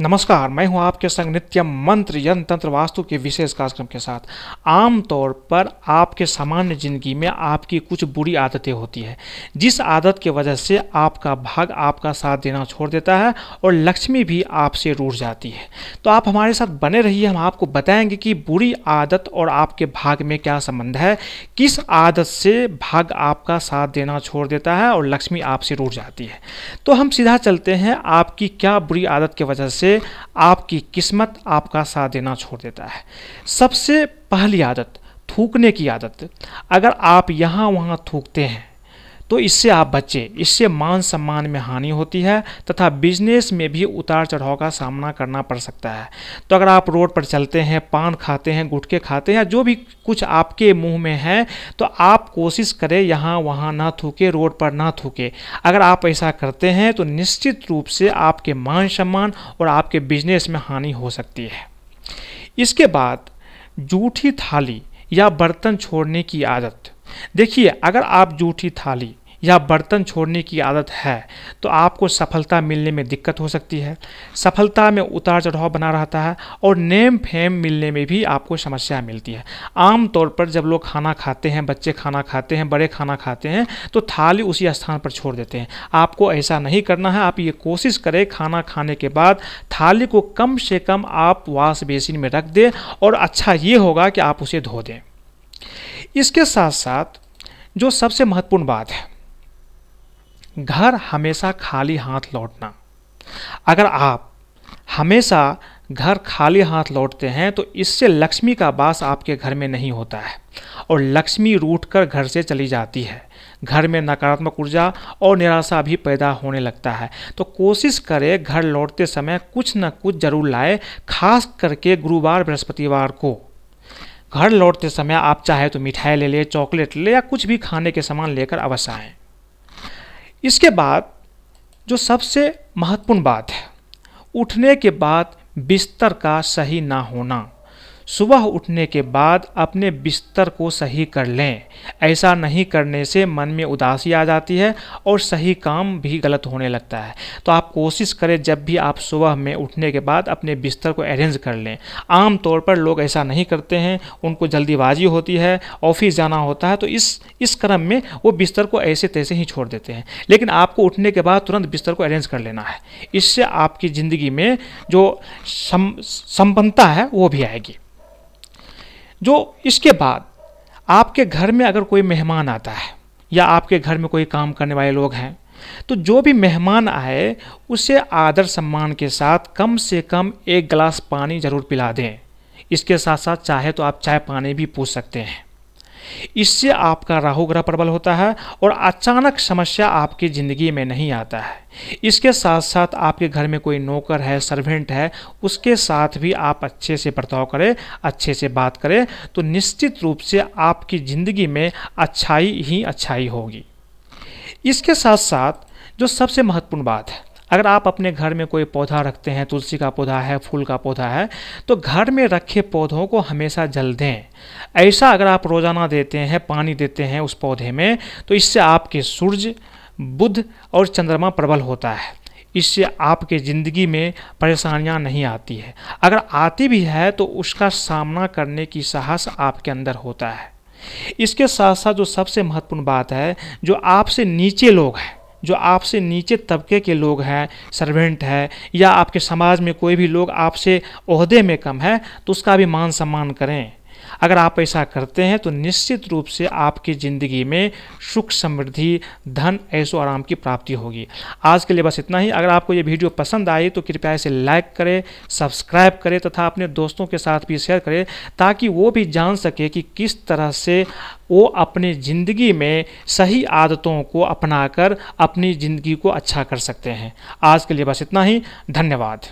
नमस्कार मैं हूं आपके संग नित्य मंत्र यंत्र तंत्र वास्तु के विशेष कार्यक्रम के साथ आमतौर पर आपके सामान्य जिंदगी में आपकी कुछ बुरी आदतें होती है जिस आदत के वजह से आपका भाग आपका साथ देना छोड़ देता है और लक्ष्मी भी आपसे रूठ जाती है तो आप हमारे साथ बने रहिए हम आपको बताएंगे कि बुरी आदत और आपके भाग में क्या संबंध है किस आदत से भाग आपका साथ देना छोड़ देता है और लक्ष्मी आपसे रूठ जाती है तो हम सीधा चलते हैं आपकी क्या बुरी आदत के वजह से से आपकी किस्मत आपका साथ देना छोड़ देता है सबसे पहली आदत थूकने की आदत अगर आप यहाँ वहाँ थूकते हैं तो इससे आप बचें इससे मान सम्मान में हानि होती है तथा बिजनेस में भी उतार चढ़ाव का सामना करना पड़ सकता है तो अगर आप रोड पर चलते हैं पान खाते हैं गुटके खाते हैं या जो भी कुछ आपके मुंह में है तो आप कोशिश करें यहाँ वहाँ ना थूके रोड पर ना थूके अगर आप ऐसा करते हैं तो निश्चित रूप से आपके मान सम्मान और आपके बिजनेस में हानि हो सकती है इसके बाद जूठी थाली या बर्तन छोड़ने की आदत देखिए अगर आप जूठी थाली या बर्तन छोड़ने की आदत है तो आपको सफलता मिलने में दिक्कत हो सकती है सफलता में उतार चढ़ाव बना रहता है और नेम फेम मिलने में भी आपको समस्या मिलती है आमतौर पर जब लोग खाना खाते हैं बच्चे खाना खाते हैं बड़े खाना खाते हैं तो थाली उसी स्थान पर छोड़ देते हैं आपको ऐसा नहीं करना है आप ये कोशिश करें खाना खाने के बाद थाली को कम से कम आप वाश बेसिन में रख दें और अच्छा ये होगा कि आप उसे धो दें इसके साथ साथ जो सबसे महत्वपूर्ण बात है घर हमेशा खाली हाथ लौटना अगर आप हमेशा घर खाली हाथ लौटते हैं तो इससे लक्ष्मी का वास आपके घर में नहीं होता है और लक्ष्मी रूठ कर घर से चली जाती है घर में नकारात्मक ऊर्जा और निराशा भी पैदा होने लगता है तो कोशिश करें घर लौटते समय कुछ न कुछ जरूर लाए खास करके गुरुवार बृहस्पतिवार को घर लौटते समय आप चाहे तो मिठाई ले लें चॉकलेट ले या कुछ भी खाने के सामान लेकर अवश्य आएँ इसके बाद जो सबसे महत्वपूर्ण बात है उठने के बाद बिस्तर का सही ना होना सुबह उठने के बाद अपने बिस्तर को सही कर लें ऐसा नहीं करने से मन में उदासी आ जाती है और सही काम भी गलत होने लगता है तो आप कोशिश करें जब भी आप सुबह में उठने के बाद अपने बिस्तर को अरेंज कर लें आम तौर पर लोग ऐसा नहीं करते हैं उनको जल्दीबाजी होती है ऑफिस जाना होता है तो इस इस क्रम में वो बिस्तर को ऐसे तैसे ही छोड़ देते हैं लेकिन आपको उठने के बाद तुरंत बिस्तर को अरेंज कर लेना है इससे आपकी ज़िंदगी में जो सम्पन्नता संपन्नता है वो भी आएगी जो इसके बाद आपके घर में अगर कोई मेहमान आता है या आपके घर में कोई काम करने वाले लोग हैं तो जो भी मेहमान आए उसे आदर सम्मान के साथ कम से कम एक गिलास पानी ज़रूर पिला दें इसके साथ साथ चाहे तो आप चाय पानी भी पूछ सकते हैं इससे आपका राहु ग्रह प्रबल होता है और अचानक समस्या आपकी ज़िंदगी में नहीं आता है इसके साथ साथ आपके घर में कोई नौकर है सर्वेंट है उसके साथ भी आप अच्छे से बर्ताव करें अच्छे से बात करें तो निश्चित रूप से आपकी ज़िंदगी में अच्छाई ही अच्छाई होगी इसके साथ साथ जो सबसे महत्वपूर्ण बात है अगर आप अपने घर में कोई पौधा रखते हैं तुलसी का पौधा है फूल का पौधा है तो घर में रखे पौधों को हमेशा जल दें ऐसा अगर आप रोज़ाना देते हैं पानी देते हैं उस पौधे में तो इससे आपके सूर्य बुध और चंद्रमा प्रबल होता है इससे आपके ज़िंदगी में परेशानियां नहीं आती है अगर आती भी है तो उसका सामना करने की साहस आपके अंदर होता है इसके साथ साथ जो सबसे महत्वपूर्ण बात है जो आपसे नीचे लोग हैं जो आपसे नीचे तबके के लोग हैं सर्वेंट है या आपके समाज में कोई भी लोग आपसे अहदे में कम है तो उसका भी मान सम्मान करें अगर आप ऐसा करते हैं तो निश्चित रूप से आपकी ज़िंदगी में सुख समृद्धि धन ऐसो आराम की प्राप्ति होगी आज के लिए बस इतना ही अगर आपको ये वीडियो पसंद आई तो कृपया इसे लाइक करें सब्सक्राइब करें तथा अपने दोस्तों के साथ भी शेयर करें ताकि वो भी जान सके कि किस तरह से वो अपनी ज़िंदगी में सही आदतों को अपनाकर अपनी ज़िंदगी को अच्छा कर सकते हैं आज के लिए बस इतना ही धन्यवाद